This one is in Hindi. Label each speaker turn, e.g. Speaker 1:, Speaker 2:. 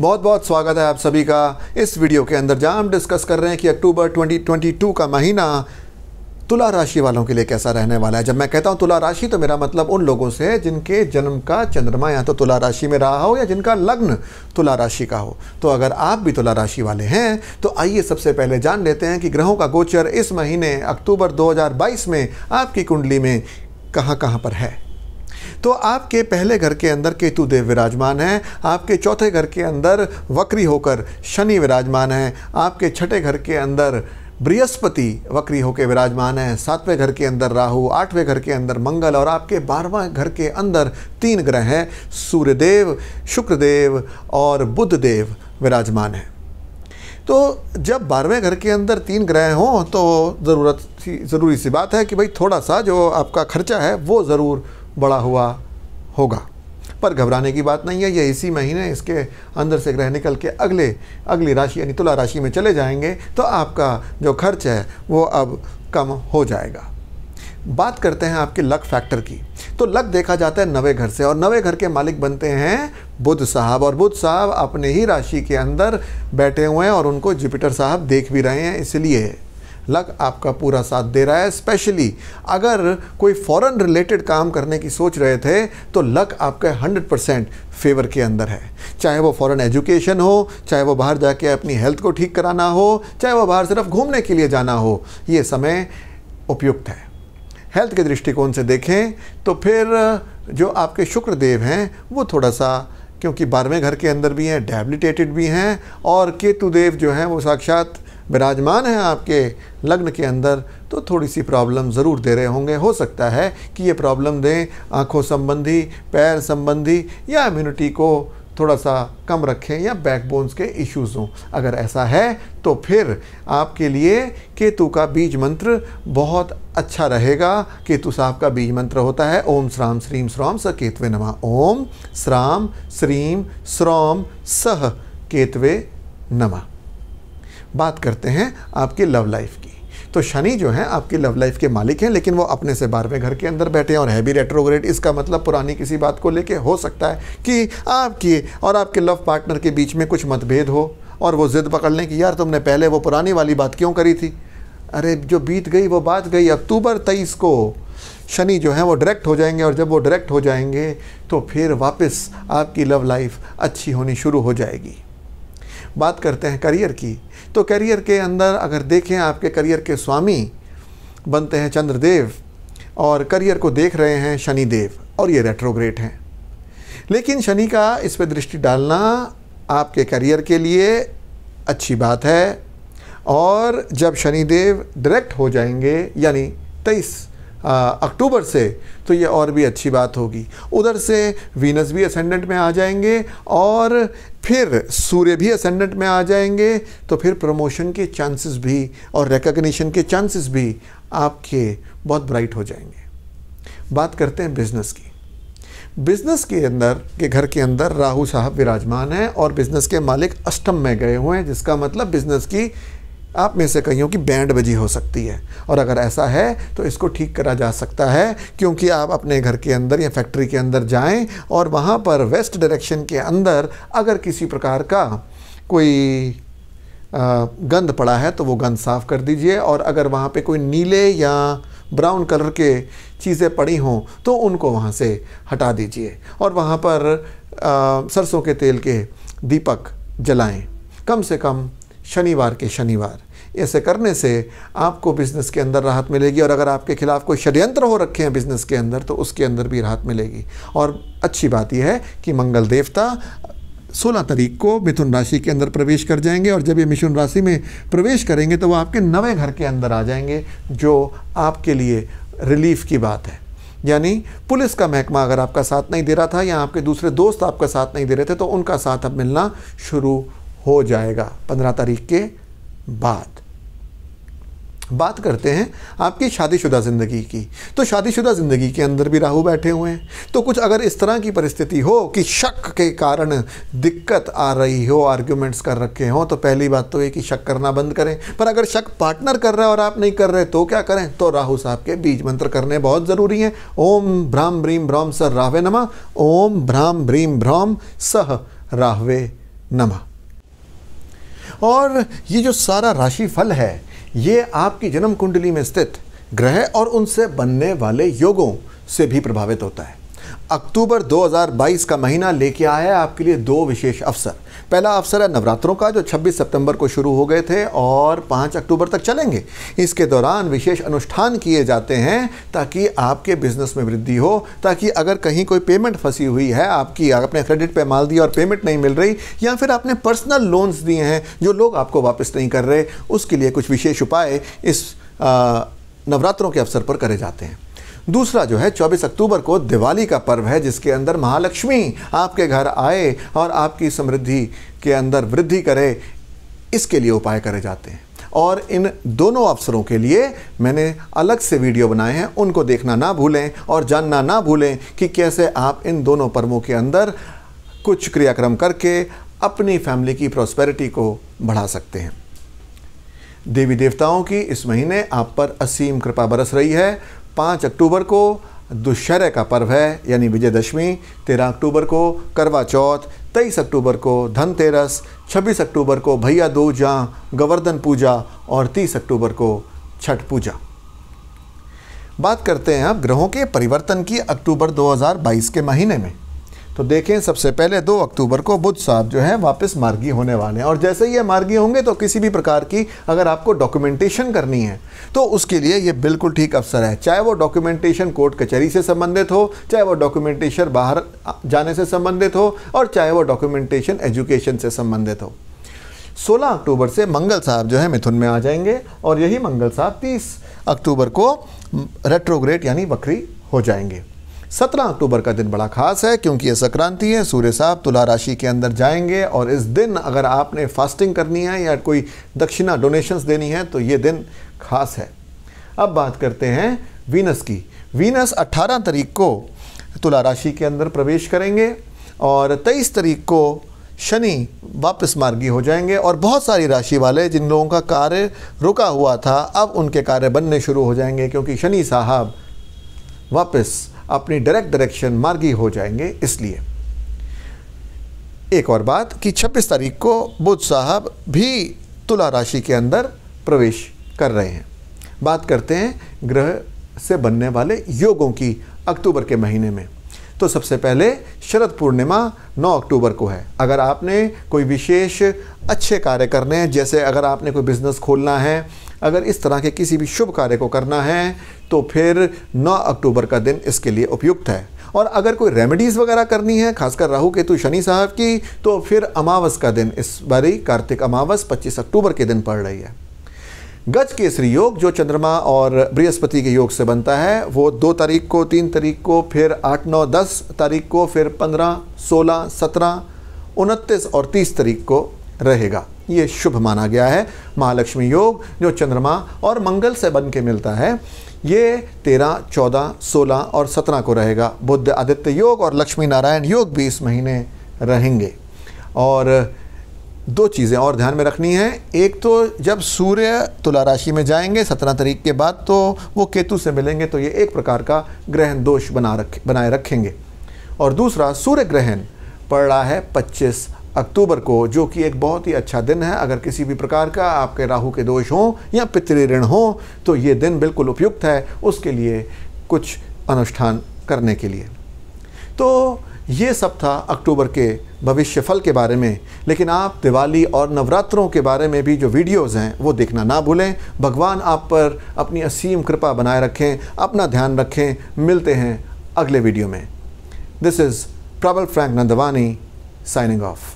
Speaker 1: बहुत बहुत स्वागत है आप सभी का इस वीडियो के अंदर जहां हम डिस्कस कर रहे हैं कि अक्टूबर 2022 का महीना तुला राशि वालों के लिए कैसा रहने वाला है जब मैं कहता हूँ तुला राशि तो मेरा मतलब उन लोगों से है जिनके जन्म का चंद्रमा या तो तुला राशि में रहा हो या जिनका लग्न तुला राशि का हो तो अगर आप भी तुला राशि वाले हैं तो आइए सबसे पहले जान लेते हैं कि ग्रहों का गोचर इस महीने अक्टूबर दो में आपकी कुंडली में कहाँ कहाँ पर है तो आपके पहले घर के अंदर केतु देव विराजमान हैं आपके चौथे घर के अंदर वक्री होकर शनि विराजमान हैं आपके छठे घर के अंदर बृहस्पति वक्री होकर विराजमान है सातवें घर के अंदर राहु आठवें घर के अंदर मंगल और आपके बारहवें घर के अंदर तीन ग्रह हैं सूर्यदेव शुक्रदेव और देव विराजमान हैं तो जब बारहवें घर के अंदर तीन ग्रह हों तो ज़रूरत ज़रूरी सी बात है कि भाई थोड़ा सा जो आपका खर्चा है वो ज़रूर बड़ा हुआ होगा पर घबराने की बात नहीं है ये इसी महीने इसके अंदर से ग्रह निकल के अगले अगली राशि यानी तुला राशि में चले जाएंगे तो आपका जो खर्च है वो अब कम हो जाएगा बात करते हैं आपके लक फैक्टर की तो लक देखा जाता है नवे घर से और नवे घर के मालिक बनते हैं बुद्ध साहब और बुद्ध साहब अपने ही राशि के अंदर बैठे हुए हैं और उनको जुपिटर साहब देख भी रहे हैं इसलिए लक आपका पूरा साथ दे रहा है स्पेशली अगर कोई फॉरेन रिलेटेड काम करने की सोच रहे थे तो लक आपका 100 परसेंट फेवर के अंदर है चाहे वो फॉरेन एजुकेशन हो चाहे वो बाहर जाके अपनी हेल्थ को ठीक कराना हो चाहे वो बाहर सिर्फ घूमने के लिए जाना हो ये समय उपयुक्त है हेल्थ के दृष्टिकोण से देखें तो फिर जो आपके शुक्रदेव हैं वो थोड़ा सा क्योंकि बारहवें घर के अंदर भी हैं डेबिलिटेटेड भी हैं और केतुदेव जो हैं वो साक्षात विराजमान हैं आपके लग्न के अंदर तो थोड़ी सी प्रॉब्लम ज़रूर दे रहे होंगे हो सकता है कि ये प्रॉब्लम दें आँखों संबंधी पैर संबंधी या इम्यूनिटी को थोड़ा सा कम रखें या बैकबोन्स के इश्यूज़ हों अगर ऐसा है तो फिर आपके लिए केतु का बीज मंत्र बहुत अच्छा रहेगा केतु साहब का बीज मंत्र होता है ओम श्राम श्रीम श्रॉम स केतवे नमा ओम श्राम श्रीम श्रोम सह केतवे नमा बात करते हैं आपकी लव लाइफ की तो शनि जो है आपकी लव लाइफ के मालिक हैं लेकिन वो अपने से बारहवें घर के अंदर बैठे हैं और है भी रेट्रोग्रेड इसका मतलब पुरानी किसी बात को लेके हो सकता है कि आपकी और आपके लव पार्टनर के बीच में कुछ मतभेद हो और वो ज़िद पकड़ लें कि यार तुमने पहले वो पुरानी वाली बात क्यों करी थी अरे जो बीत गई वो बात गई अक्टूबर तेईस को शनि जो है वो डायरेक्ट हो जाएंगे और जब वो डायरेक्ट हो जाएंगे तो फिर वापस आपकी लव लाइफ अच्छी होनी शुरू हो जाएगी बात करते हैं करियर की तो करियर के अंदर अगर देखें आपके करियर के स्वामी बनते हैं चंद्रदेव और करियर को देख रहे हैं शनिदेव और ये रेट्रोग्रेट हैं लेकिन शनि का इस पर दृष्टि डालना आपके करियर के लिए अच्छी बात है और जब शनिदेव डायरेक्ट हो जाएंगे यानी तेईस अक्टूबर से तो ये और भी अच्छी बात होगी उधर से वीनस भी असेंडेंट में आ जाएंगे और फिर सूर्य भी असेंडेंट में आ जाएंगे तो फिर प्रमोशन के चांसेस भी और रिकग्निशन के चांसेस भी आपके बहुत ब्राइट हो जाएंगे बात करते हैं बिज़नेस की बिज़नेस के अंदर के घर के अंदर राहु साहब विराजमान हैं और बिज़नेस के मालिक अष्टम में गए हुए हैं जिसका मतलब बिज़नेस की आप में से कईयों की बैंड बजी हो सकती है और अगर ऐसा है तो इसको ठीक करा जा सकता है क्योंकि आप अपने घर के अंदर या फैक्ट्री के अंदर जाएं और वहाँ पर वेस्ट डायरेक्शन के अंदर अगर किसी प्रकार का कोई गंद पड़ा है तो वो गंद साफ़ कर दीजिए और अगर वहाँ पे कोई नीले या ब्राउन कलर के चीज़ें पड़ी हों तो उनको वहाँ से हटा दीजिए और वहाँ पर सरसों के तेल के दीपक जलाएं कम से कम शनिवार के शनिवार ऐसे करने से आपको बिज़नेस के अंदर राहत मिलेगी और अगर आपके खिलाफ कोई षड्यंत्र हो रखे हैं बिज़नेस के अंदर तो उसके अंदर भी राहत मिलेगी और अच्छी बात यह है कि मंगल देवता 16 तारीख को मिथुन राशि के अंदर प्रवेश कर जाएंगे और जब ये मिथुन राशि में प्रवेश करेंगे तो वो आपके नवे घर के अंदर आ जाएंगे जो आपके लिए रिलीफ की बात है यानी पुलिस का महकमा अगर आपका साथ नहीं दे रहा था या आपके दूसरे दोस्त आपका साथ नहीं दे रहे थे तो उनका साथ अब मिलना शुरू हो जाएगा पंद्रह तारीख के बाद बात करते हैं आपकी शादीशुदा ज़िंदगी की तो शादीशुदा ज़िंदगी के अंदर भी राहु बैठे हुए हैं तो कुछ अगर इस तरह की परिस्थिति हो कि शक के कारण दिक्कत आ रही हो आर्ग्यूमेंट्स कर रखे हों तो पहली बात तो ये कि शक करना बंद करें पर अगर शक पार्टनर कर रहा है और आप नहीं कर रहे तो क्या करें तो राहु साहब के बीज मंत्र करने बहुत ज़रूरी हैं ओम भ्राम भ्रीम भ्रौम सर राहवे नमा ओम भ्राम भ्रीम भ्रौम सह राहवे नमा और ये जो सारा राशि फल है ये आपकी जन्म कुंडली में स्थित ग्रह और उनसे बनने वाले योगों से भी प्रभावित होता है अक्टूबर 2022 का महीना लेके आया है आपके लिए दो विशेष अवसर पहला अवसर है नवरात्रों का जो 26 सितंबर को शुरू हो गए थे और 5 अक्टूबर तक चलेंगे इसके दौरान विशेष अनुष्ठान किए जाते हैं ताकि आपके बिजनेस में वृद्धि हो ताकि अगर कहीं कोई पेमेंट फंसी हुई है आपकी आपने क्रेडिट पे माल दिया और पेमेंट नहीं मिल रही या फिर आपने पर्सनल लोन्स दिए हैं जो लोग आपको वापस नहीं कर रहे उसके लिए कुछ विशेष उपाय इस आ, नवरात्रों के अवसर पर करे जाते हैं दूसरा जो है 24 अक्टूबर को दिवाली का पर्व है जिसके अंदर महालक्ष्मी आपके घर आए और आपकी समृद्धि के अंदर वृद्धि करे इसके लिए उपाय करे जाते हैं और इन दोनों अवसरों के लिए मैंने अलग से वीडियो बनाए हैं उनको देखना ना भूलें और जानना ना भूलें कि कैसे आप इन दोनों पर्वों के अंदर कुछ क्रियाक्रम करके अपनी फैमिली की प्रॉस्पेरिटी को बढ़ा सकते हैं देवी देवताओं की इस महीने आप पर असीम कृपा बरस रही है पाँच अक्टूबर को दुशहरे का पर्व है यानी विजयदशमी तेरह अक्टूबर को करवा चौथ तेईस अक्टूबर को धनतेरस छब्बीस अक्टूबर को भैया दो जहाँ गोवर्धन पूजा और तीस अक्टूबर को छठ पूजा बात करते हैं अब ग्रहों के परिवर्तन की अक्टूबर 2022 के महीने में तो देखें सबसे पहले दो अक्टूबर को बुध साहब जो हैं वापस मार्गी होने वाले हैं और जैसे ये मार्गी होंगे तो किसी भी प्रकार की अगर आपको डॉक्यूमेंटेशन करनी है तो उसके लिए ये बिल्कुल ठीक अवसर है चाहे वो डॉक्यूमेंटेशन कोर्ट कचहरी से संबंधित हो चाहे वो डॉक्यूमेंटेशन बाहर जाने से संबंधित हो और चाहे वो डॉक्यूमेंटेशन एजुकेशन से संबंधित हो 16 अक्टूबर से मंगल साहब जो है मिथुन में आ जाएंगे और यही मंगल साहब 30 अक्टूबर को रेट्रोग्रेट यानी बकरी हो जाएंगे सत्रह अक्टूबर का दिन बड़ा खास है क्योंकि ये संक्रांति है सूर्य साहब तुला राशि के अंदर जाएंगे और इस दिन अगर आपने फास्टिंग करनी है या कोई दक्षिणा डोनेशंस देनी है तो ये दिन खास है अब बात करते हैं वीनस की वीनस 18 तारीख को तुला राशि के अंदर प्रवेश करेंगे और 23 तारीख को शनि वापस मार्गी हो जाएंगे और बहुत सारी राशि वाले जिन लोगों का कार्य रुका हुआ था अब उनके कार्य बनने शुरू हो जाएंगे क्योंकि शनि साहब वापस अपनी डायरेक्ट डायरेक्शन मार्गी हो जाएंगे इसलिए एक और बात कि 26 तारीख को बुद्ध साहब भी तुला राशि के अंदर प्रवेश कर रहे हैं बात करते हैं ग्रह से बनने वाले योगों की अक्टूबर के महीने में तो सबसे पहले शरद पूर्णिमा 9 अक्टूबर को है अगर आपने कोई विशेष अच्छे कार्य करने हैं जैसे अगर आपने कोई बिज़नेस खोलना है अगर इस तरह के किसी भी शुभ कार्य को करना है तो फिर 9 अक्टूबर का दिन इसके लिए उपयुक्त है और अगर कोई रेमेडीज़ वगैरह करनी है खासकर राहु केतु शनि साहब की तो फिर अमावस का दिन इस बारी कार्तिक अमावस 25 अक्टूबर के दिन पड़ रही है गज केसरी योग जो चंद्रमा और बृहस्पति के योग से बनता है वो दो तारीख को तीन तारीख को फिर आठ नौ दस तारीख को फिर पंद्रह सोलह सत्रह उनतीस और तीस तारीख को रहेगा ये शुभ माना गया है महालक्ष्मी योग जो चंद्रमा और मंगल से बन के मिलता है ये तेरह चौदह सोलह और सत्रह को रहेगा बुद्ध आदित्य योग और लक्ष्मी नारायण योग भी इस महीने रहेंगे और दो चीज़ें और ध्यान में रखनी है एक तो जब सूर्य तुला राशि में जाएंगे सत्रह तारीख के बाद तो वो केतु से मिलेंगे तो ये एक प्रकार का ग्रहण दोष बना रख बनाए रखेंगे और दूसरा सूर्य ग्रहण पड़ रहा है 25 अक्टूबर को जो कि एक बहुत ही अच्छा दिन है अगर किसी भी प्रकार का आपके राहु के दोष हों या पितृ ऋण हों तो ये दिन बिल्कुल उपयुक्त है उसके लिए कुछ अनुष्ठान करने के लिए तो ये सब था अक्टूबर के भविष्य फल के बारे में लेकिन आप दिवाली और नवरात्रों के बारे में भी जो वीडियोस हैं वो देखना ना भूलें भगवान आप पर अपनी असीम कृपा बनाए रखें अपना ध्यान रखें मिलते हैं अगले वीडियो में this is Prabal Frank Nandwani signing of